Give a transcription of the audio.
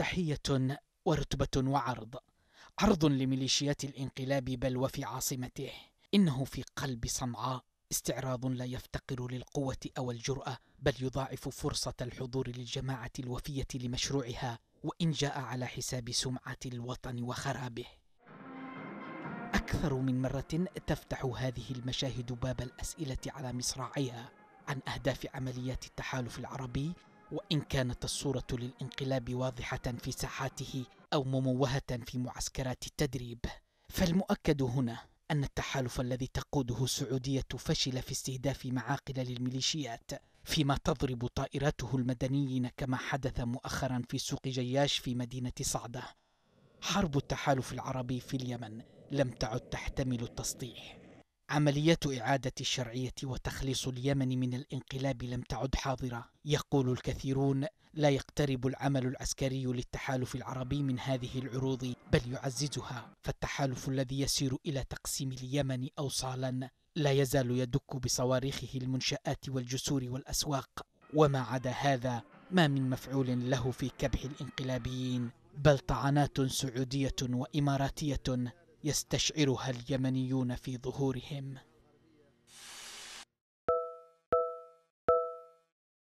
تحية ورتبة وعرض عرض لميليشيات الانقلاب بل وفي عاصمته إنه في قلب صنعاء استعراض لا يفتقر للقوة أو الجرأة بل يضاعف فرصة الحضور للجماعة الوفية لمشروعها وإن جاء على حساب سمعة الوطن وخرابه أكثر من مرة تفتح هذه المشاهد باب الأسئلة على مصراعيها عن أهداف عمليات التحالف العربي وإن كانت الصورة للانقلاب واضحة في ساحاته أو مموهة في معسكرات التدريب فالمؤكد هنا أن التحالف الذي تقوده السعودية فشل في استهداف معاقل للميليشيات فيما تضرب طائراته المدنيين كما حدث مؤخرا في سوق جياش في مدينة صعدة حرب التحالف العربي في اليمن لم تعد تحتمل التسطيح عملية إعادة الشرعية وتخليص اليمن من الانقلاب لم تعد حاضرة، يقول الكثيرون لا يقترب العمل العسكري للتحالف العربي من هذه العروض بل يعززها، فالتحالف الذي يسير إلى تقسيم اليمن أوصالا لا يزال يدك بصواريخه المنشآت والجسور والأسواق، وما عدا هذا ما من مفعول له في كبح الانقلابيين، بل طعنات سعودية وإماراتية يستشعرها اليمنيون في ظهورهم